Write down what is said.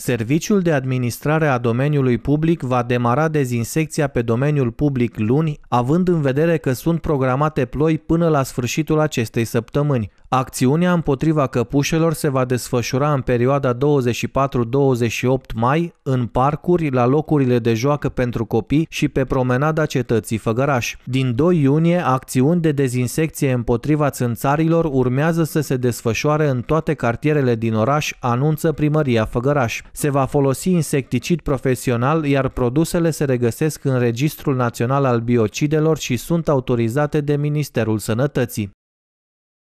Serviciul de administrare a domeniului public va demara dezinsecția pe domeniul public luni, având în vedere că sunt programate ploi până la sfârșitul acestei săptămâni. Acțiunea împotriva căpușelor se va desfășura în perioada 24-28 mai în parcuri, la locurile de joacă pentru copii și pe promenada cetății Făgăraș. Din 2 iunie, acțiuni de dezinsecție împotriva țânțarilor urmează să se desfășoare în toate cartierele din oraș, anunță primăria Făgăraș. Se va folosi insecticid profesional, iar produsele se regăsesc în Registrul Național al Biocidelor și sunt autorizate de Ministerul Sănătății.